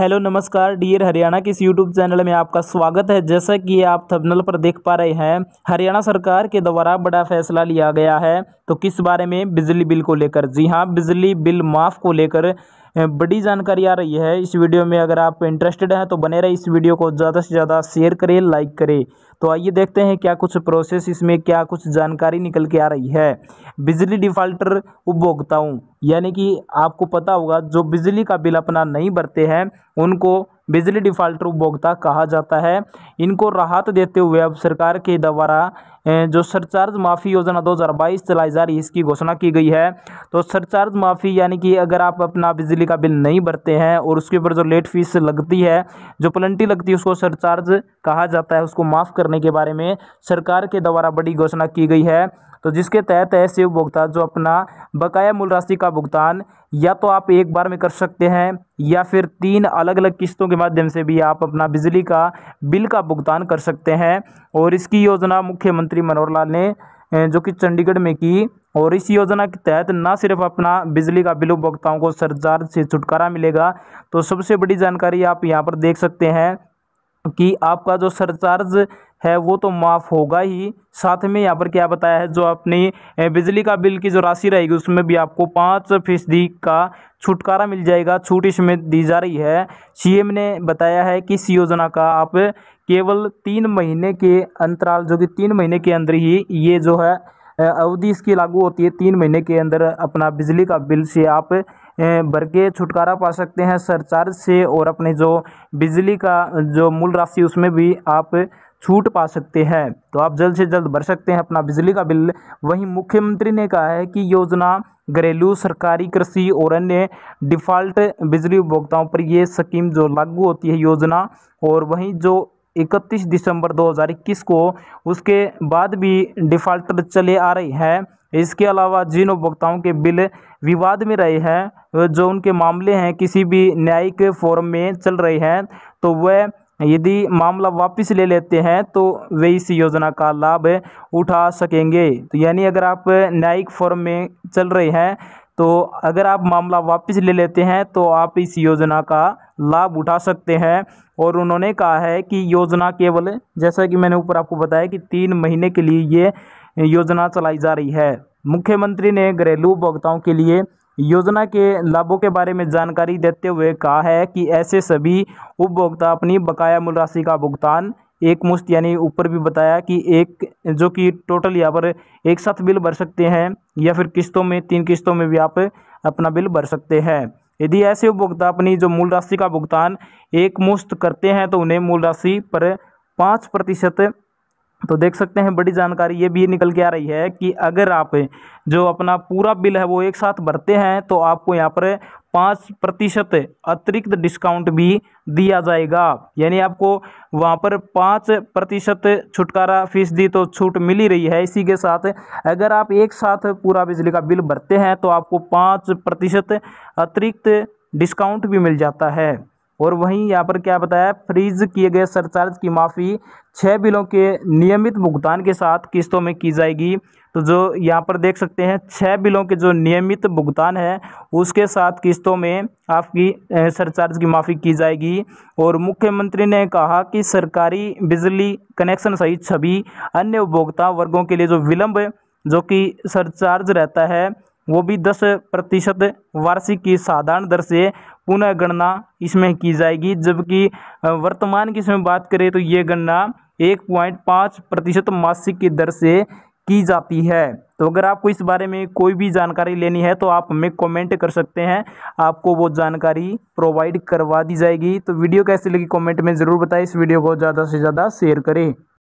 hello नमस्कार dear Haryana के इस यूट्यूब चैनल में आपका स्वागत है जैसा कि आप थंबनेल पर देख पा रहे हैं हरियाणा सरकार के द्वारा बड़ा फैसला लिया गया है तो किस बारे में बिजली बिल को लेकर जी हाँ बिजली बिल माफ़ को लेकर बड़ी जानकारी आ रही है इस वीडियो में अगर आप इंटरेस्टेड हैं तो बने रहे इस वीडियो को ज़्यादा से ज़्यादा शेयर करें लाइक करें तो आइए देखते हैं क्या कुछ प्रोसेस इसमें क्या कुछ जानकारी निकल के आ रही है बिजली डिफाल्टर उपभोक्ताओं यानी कि आपको पता होगा जो बिजली का बिल अपना नहीं भरते हैं उनको बिजली डिफाल्टर उपभोक्ता कहा जाता है इनको राहत देते हुए अब सरकार के द्वारा जो सरचार्ज माफ़ी योजना 2022 चलाई जा रही है इसकी घोषणा की गई है तो सरचार्ज माफ़ी यानी कि अगर आप अपना बिजली का बिल नहीं भरते हैं और उसके ऊपर जो लेट फीस लगती है जो पलंटी लगती है उसको सरचार्ज कहा जाता है उसको माफ़ करने के बारे में सरकार के द्वारा बड़ी घोषणा की गई है तो जिसके तहत ऐसे उपभोक्ता जो अपना बकाया मूल राशि का भुगतान या तो आप एक बार में कर सकते हैं या फिर तीन अलग अलग किस्तों के माध्यम से भी आप अपना बिजली का बिल का भुगतान कर सकते हैं और इसकी योजना मुख्यमंत्री मनोहर लाल ने जो कि चंडीगढ़ में की और इस योजना के तहत न सिर्फ अपना बिजली का बिल उपभोक्ताओं को सरचार्ज से छुटकारा मिलेगा तो सबसे बड़ी जानकारी आप यहाँ पर देख सकते हैं कि आपका जो सरचार्ज है वो तो माफ़ होगा ही साथ में यहाँ पर क्या बताया है जो अपनी बिजली का बिल की जो राशि रहेगी उसमें भी आपको पाँच फीसदी का छुटकारा मिल जाएगा छूट इसमें दी जा रही है सीएम ने बताया है कि इस योजना का आप केवल तीन महीने के अंतराल जो कि तीन महीने के अंदर ही ये जो है अवधि इसकी लागू होती है तीन महीने के अंदर अपना बिजली का बिल से आप भर के छुटकारा पा सकते हैं सरचार्ज से और अपने जो बिजली का जो मूल राशि उसमें भी आप छूट पा सकते हैं तो आप जल्द से जल्द भर सकते हैं अपना बिजली का बिल वहीं मुख्यमंत्री ने कहा है कि योजना घरेलू सरकारी कृषि और अन्य डिफ़ॉल्ट बिजली उपभोक्ताओं पर यह स्कीम जो लागू होती है योजना और वहीं जो 31 दिसंबर 2021 को उसके बाद भी डिफ़ॉल्टर चले आ रही है इसके अलावा जिन उपभोक्ताओं के बिल विवाद में रहे हैं जो उनके मामले हैं किसी भी न्यायिक फोरम में चल रहे हैं तो वह यदि मामला वापस ले लेते हैं तो वे इस योजना का लाभ उठा सकेंगे तो यानी अगर आप न्यायिक फॉर्म में चल रहे हैं तो अगर आप मामला वापस ले लेते हैं तो आप इस योजना का लाभ उठा सकते हैं और उन्होंने कहा है कि योजना केवल जैसा कि मैंने ऊपर आपको बताया कि तीन महीने के लिए ये योजना चलाई जा रही है मुख्यमंत्री ने घरेलू उपभोक्ताओं के लिए योजना के लाभों के बारे में जानकारी देते हुए कहा है कि ऐसे सभी उपभोक्ता अपनी बकाया मूल राशि का भुगतान एक मुश्त यानी ऊपर भी बताया कि एक जो कि टोटल यहाँ पर एक साथ बिल भर सकते हैं या फिर किस्तों में तीन किस्तों में भी आप अपना बिल भर सकते हैं यदि ऐसे उपभोक्ता अपनी जो मूल राशि का भुगतान एक मुश्त करते हैं तो उन्हें मूल राशि पर पाँच प्रतिशत तो देख सकते हैं बड़ी जानकारी ये भी निकल के आ रही है कि अगर आप जो अपना पूरा बिल है वो एक साथ भरते हैं तो आपको यहाँ पर पाँच प्रतिशत अतिरिक्त डिस्काउंट भी दिया जाएगा यानी आपको वहाँ पर पाँच प्रतिशत छुटकारा फीसदी तो छूट मिल ही रही है इसी के साथ अगर आप एक साथ पूरा बिजली का बिल भरते हैं तो आपको पाँच प्रतिशत अतिरिक्त डिस्काउंट भी मिल जाता है और वहीं यहाँ पर क्या बताया फ्रीज किए गए सरचार्ज की माफ़ी छः बिलों के नियमित भुगतान के साथ किस्तों में की जाएगी तो जो यहाँ पर देख सकते हैं छः बिलों के जो नियमित भुगतान है उसके साथ किस्तों में आपकी सरचार्ज की माफ़ी की जाएगी और मुख्यमंत्री ने कहा कि सरकारी बिजली कनेक्शन सहित सभी अन्य उपभोक्ता वर्गों के लिए जो विलंब जो कि सरचार्ज रहता है वो भी दस प्रतिशत वार्षिक की साधारण दर से पुनः गणना इसमें की जाएगी जबकि वर्तमान की इसमें बात करें तो ये गणना एक पॉइंट पाँच प्रतिशत मासिक की दर से की जाती है तो अगर आपको इस बारे में कोई भी जानकारी लेनी है तो आप हमें कमेंट कर सकते हैं आपको वो जानकारी प्रोवाइड करवा दी जाएगी तो वीडियो कैसी लगी कमेंट में ज़रूर बताएं इस वीडियो को ज़्यादा से ज़्यादा शेयर करें